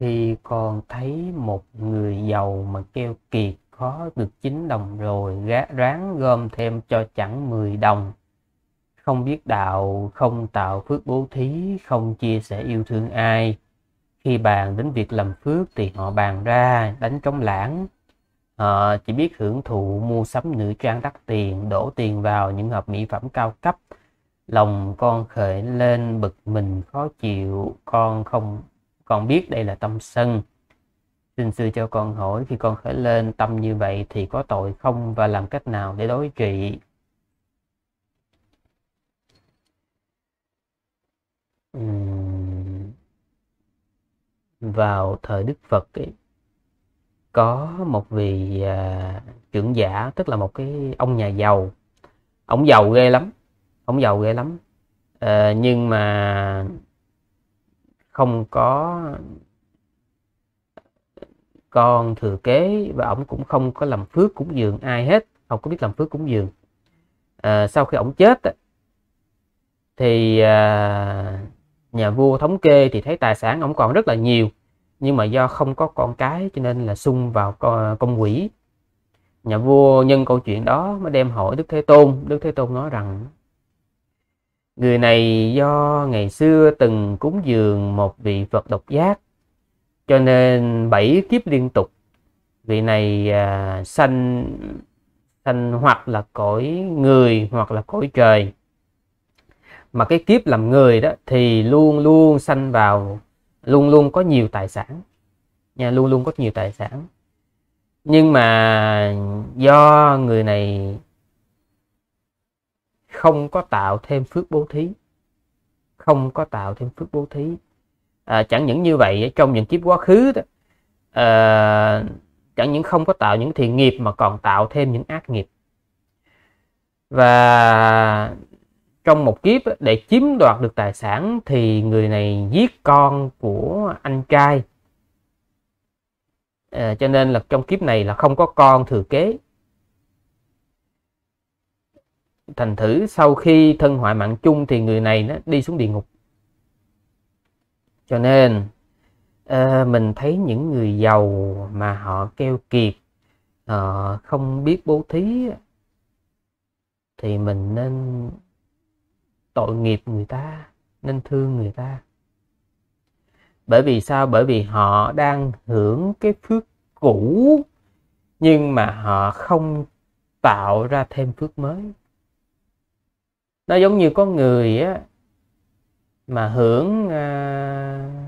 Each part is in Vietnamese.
thì còn thấy một người giàu mà kêu kiệt khó được chín đồng rồi ráng gom thêm cho chẳng 10 đồng không biết đạo không tạo phước bố thí không chia sẻ yêu thương ai khi bàn đến việc làm phước thì họ bàn ra đánh trống lãng họ chỉ biết hưởng thụ mua sắm nữ trang đắt tiền đổ tiền vào những hộp mỹ phẩm cao cấp lòng con khởi lên bực mình khó chịu con không con biết đây là tâm sân xin sư cho con hỏi khi con khởi lên tâm như vậy thì có tội không và làm cách nào để đối trị uhm. vào thời đức phật ấy, có một vị à, trưởng giả tức là một cái ông nhà giàu ông giàu ghê lắm ông giàu ghê lắm à, nhưng mà không có con thừa kế và ông cũng không có làm phước cúng dường ai hết không có biết làm phước cúng dường à, sau khi ông chết thì à, nhà vua thống kê thì thấy tài sản ông còn rất là nhiều nhưng mà do không có con cái cho nên là sung vào con, công quỹ nhà vua nhân câu chuyện đó mới đem hỏi đức thế tôn đức thế tôn nói rằng Người này do ngày xưa từng cúng dường một vị Phật độc giác, cho nên bảy kiếp liên tục vị này à, sanh sanh hoặc là cõi người hoặc là cõi trời. Mà cái kiếp làm người đó thì luôn luôn sanh vào luôn luôn có nhiều tài sản. Nha luôn luôn có nhiều tài sản. Nhưng mà do người này không có tạo thêm phước bố thí không có tạo thêm phước bố thí à, chẳng những như vậy trong những kiếp quá khứ đó, à, chẳng những không có tạo những thiện nghiệp mà còn tạo thêm những ác nghiệp và trong một kiếp để chiếm đoạt được tài sản thì người này giết con của anh trai à, cho nên là trong kiếp này là không có con thừa kế thành thử sau khi thân hoại mạng chung thì người này nó đi xuống địa ngục cho nên à, mình thấy những người giàu mà họ keo kiệt à, không biết bố thí thì mình nên tội nghiệp người ta nên thương người ta bởi vì sao bởi vì họ đang hưởng cái phước cũ nhưng mà họ không tạo ra thêm phước mới nó giống như có người á mà hưởng à,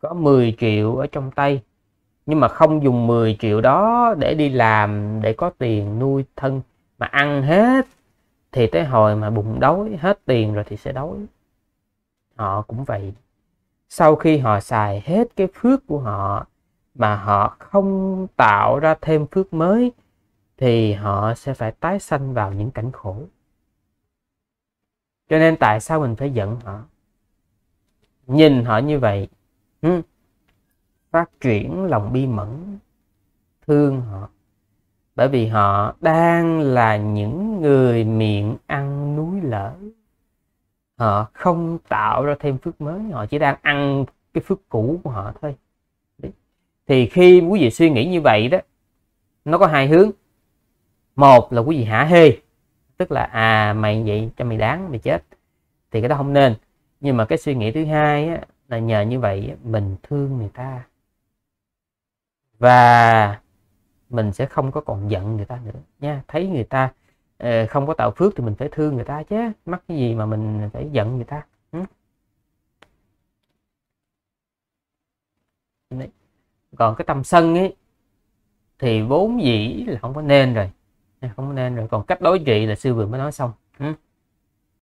có 10 triệu ở trong tay nhưng mà không dùng 10 triệu đó để đi làm để có tiền nuôi thân mà ăn hết thì tới hồi mà bụng đói hết tiền rồi thì sẽ đói họ cũng vậy sau khi họ xài hết cái phước của họ mà họ không tạo ra thêm phước mới thì họ sẽ phải tái sanh vào những cảnh khổ cho nên tại sao mình phải giận họ nhìn họ như vậy phát triển lòng bi mẫn thương họ bởi vì họ đang là những người miệng ăn núi lở họ không tạo ra thêm phước mới họ chỉ đang ăn cái phước cũ của họ thôi thì khi quý vị suy nghĩ như vậy đó nó có hai hướng một là quý vị hả hê tức là à mày vậy cho mày đáng mày chết thì cái đó không nên nhưng mà cái suy nghĩ thứ hai á, là nhờ như vậy mình thương người ta và mình sẽ không có còn giận người ta nữa nha thấy người ta ờ, không có tạo phước thì mình phải thương người ta chứ mắc cái gì mà mình phải giận người ta còn cái tâm sân ấy thì vốn dĩ là không có nên rồi không nên rồi còn cách đối trị là sư vừa mới nói xong ừ.